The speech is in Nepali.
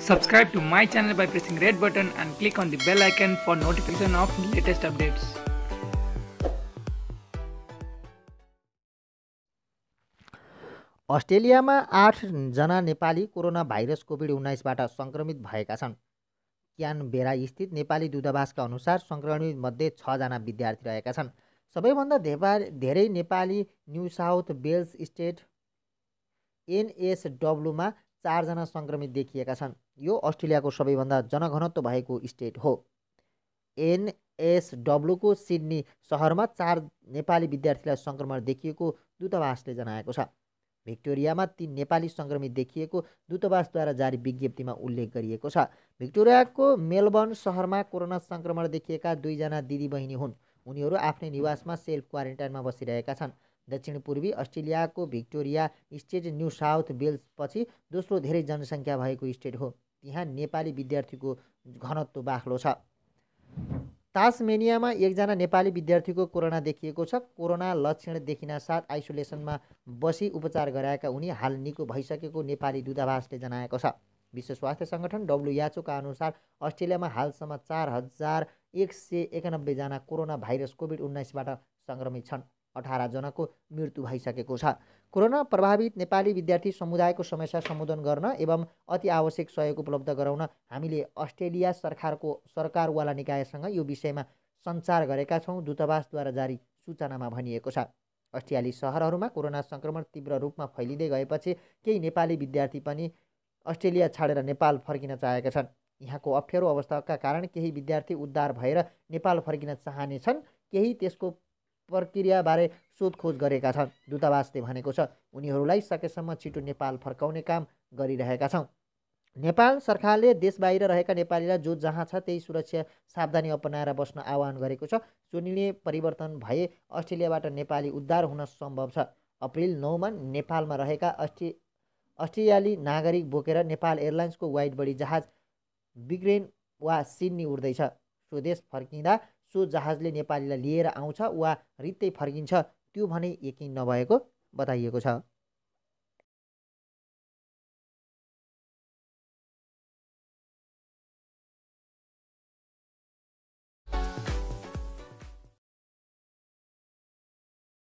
Subscribe to my channel by pressing red button and click on the bell icon for notification of latest updates. अस्ट्रेलियामा आठजना नेपाली कोरोना भाइरस कोभिड उन्नाइसबाट सङ्क्रमित भएका छन् क्यानबेरा स्थित नेपाली दूतावासका अनुसार सङ्क्रमितमध्ये छजना विद्यार्थी रहेका छन् सबैभन्दा धेपा धेरै नेपाली न्यू साउथ वेल्स स्टेट एनएसडब्लुमा चारजना सङ्क्रमित देखिएका छन् यो अस्ट्रेलियाको सबैभन्दा जनघनत्व भएको स्टेट हो एनएसडब्लुको सिडनी सहरमा चार नेपाली विद्यार्थीलाई सङ्क्रमण देखिएको दूतावासले जनाएको छ भिक्टोरियामा तीन नेपाली सङ्क्रमित देखिएको दूतावासद्वारा जारी विज्ञप्तिमा उल्लेख गरिएको छ भिक्टोरियाको मेलबर्न सहरमा कोरोना सङ्क्रमण देखिएका दुईजना दिदीबहिनी हुन् उनीहरू आफ्नै निवासमा सेल्फ क्वारेन्टाइनमा बसिरहेका छन् दक्षिण पूर्वी अस्ट्रेलियाको Victoria state New South Wales पछि दोस्रो धेरै जनसङ्ख्या भएको स्टेट हो त्यहाँ नेपाली विद्यार्थीको घनत्व बाक्लो छ तासमेनियामा एकजना नेपाली विद्यार्थीको कोरोना देखिएको छ कोरोना लक्षण देखिन साथ आइसोलेसनमा बसी उपचार गराएका उनी हाल निको भइसकेको नेपाली दूतावासले जनाएको छ विश्व स्वास्थ्य सङ्गठन डब्लुएचओका अनुसार अस्ट्रेलियामा हालसम्म चार हजार एक सय एकानब्बेजना कोरोना भाइरस कोभिड उन्नाइसबाट सङ्क्रमित छन् अठारजनाको मृत्यु भइसकेको छ कोरोना प्रभावित नेपाली विद्यार्थी समुदायको समस्या सम्बोधन गर्न एवं अति आवश्यक सहयोग उपलब्ध गराउन हामीले अस्ट्रेलिया सरकारको सरकारवाला निकायसँग यो विषयमा सञ्चार गरेका छौँ दूतावासद्वारा जारी सूचनामा भनिएको छ अस्ट्रेलियाली सहरहरूमा कोरोना सङ्क्रमण तीव्र रूपमा फैलिँदै गएपछि केही नेपाली विद्यार्थी पनि अस्ट्रेलिया छाडेर नेपाल फर्किन चाहेका छन् यहाँको अप्ठ्यारो अवस्थाका कारण केही विद्यार्थी उद्धार भएर नेपाल फर्किन चाहने छन् केही त्यसको प्रक्रियाबारे सोधखोज गरेका छन् दूतावासले भनेको छ उनीहरूलाई सकेसम्म छिटो नेपाल फर्काउने काम गरिरहेका छौँ नेपाल सरकारले देश बाहिर रहेका नेपालीलाई जो जहाँ छ त्यही सुरक्षा सावधानी अपनाएर बस्न आह्वान गरेको छ चुनिने परिवर्तन भए अस्ट्रेलियाबाट नेपाली उद्धार हुन सम्भव छ अप्रिल नौमा नेपालमा रहेका अस्ट्रे अस्ट्रेलियाली नागरिक बोकेर नेपाल एयरलाइन्सको बडी जहाज बिग्रेन वा सिडनी उड्दैछ स्वदेश फर्किँदा सो जहाजले नेपालीलाई लिएर आउँछ वा रित्तै फर्किन्छ त्यो भने यकिन नभएको बताइएको छ